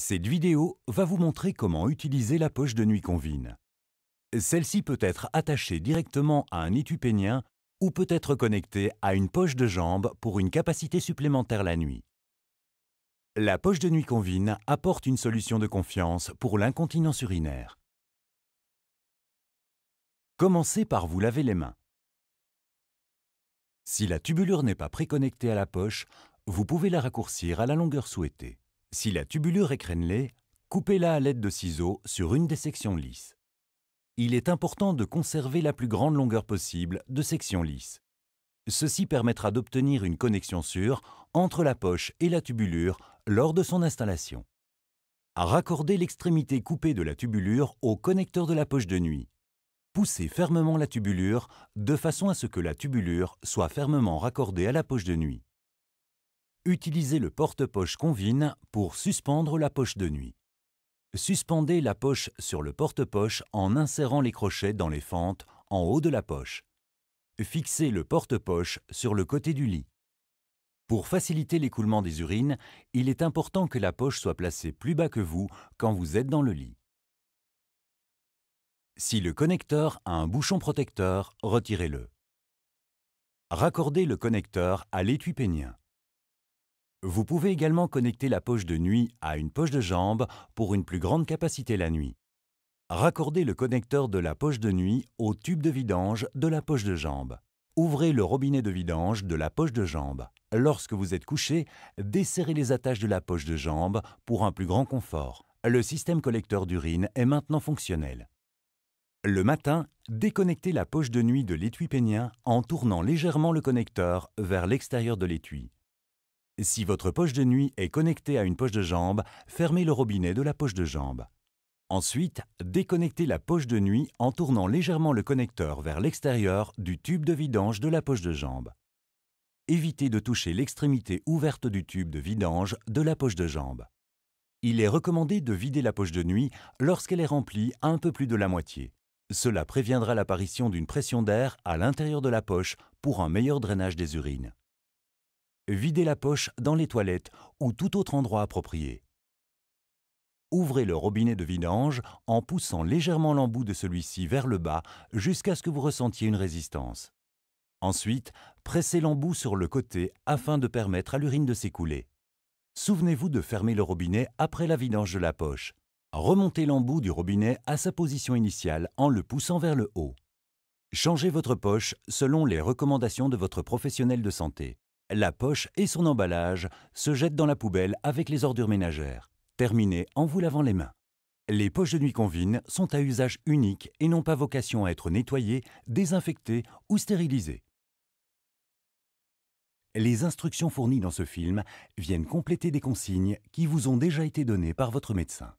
Cette vidéo va vous montrer comment utiliser la poche de nuit convine. Celle-ci peut être attachée directement à un étui ou peut être connectée à une poche de jambe pour une capacité supplémentaire la nuit. La poche de nuit convine apporte une solution de confiance pour l'incontinence urinaire. Commencez par vous laver les mains. Si la tubulure n'est pas préconnectée à la poche, vous pouvez la raccourcir à la longueur souhaitée. Si la tubulure est crénelée, coupez-la à l'aide de ciseaux sur une des sections lisses. Il est important de conserver la plus grande longueur possible de section lisse. Ceci permettra d'obtenir une connexion sûre entre la poche et la tubulure lors de son installation. Raccordez l'extrémité coupée de la tubulure au connecteur de la poche de nuit. Poussez fermement la tubulure de façon à ce que la tubulure soit fermement raccordée à la poche de nuit. Utilisez le porte-poche Convine pour suspendre la poche de nuit. Suspendez la poche sur le porte-poche en insérant les crochets dans les fentes en haut de la poche. Fixez le porte-poche sur le côté du lit. Pour faciliter l'écoulement des urines, il est important que la poche soit placée plus bas que vous quand vous êtes dans le lit. Si le connecteur a un bouchon protecteur, retirez-le. Raccordez le connecteur à l'étui pénien. Vous pouvez également connecter la poche de nuit à une poche de jambe pour une plus grande capacité la nuit. Raccordez le connecteur de la poche de nuit au tube de vidange de la poche de jambe. Ouvrez le robinet de vidange de la poche de jambe. Lorsque vous êtes couché, desserrez les attaches de la poche de jambe pour un plus grand confort. Le système collecteur d'urine est maintenant fonctionnel. Le matin, déconnectez la poche de nuit de l'étui pénien en tournant légèrement le connecteur vers l'extérieur de l'étui. Si votre poche de nuit est connectée à une poche de jambe, fermez le robinet de la poche de jambe. Ensuite, déconnectez la poche de nuit en tournant légèrement le connecteur vers l'extérieur du tube de vidange de la poche de jambe. Évitez de toucher l'extrémité ouverte du tube de vidange de la poche de jambe. Il est recommandé de vider la poche de nuit lorsqu'elle est remplie un peu plus de la moitié. Cela préviendra l'apparition d'une pression d'air à l'intérieur de la poche pour un meilleur drainage des urines. Videz la poche dans les toilettes ou tout autre endroit approprié. Ouvrez le robinet de vidange en poussant légèrement l'embout de celui-ci vers le bas jusqu'à ce que vous ressentiez une résistance. Ensuite, pressez l'embout sur le côté afin de permettre à l'urine de s'écouler. Souvenez-vous de fermer le robinet après la vidange de la poche. Remontez l'embout du robinet à sa position initiale en le poussant vers le haut. Changez votre poche selon les recommandations de votre professionnel de santé la poche et son emballage se jettent dans la poubelle avec les ordures ménagères. terminées en vous lavant les mains. Les poches de nuit convine sont à usage unique et n'ont pas vocation à être nettoyées, désinfectées ou stérilisées. Les instructions fournies dans ce film viennent compléter des consignes qui vous ont déjà été données par votre médecin.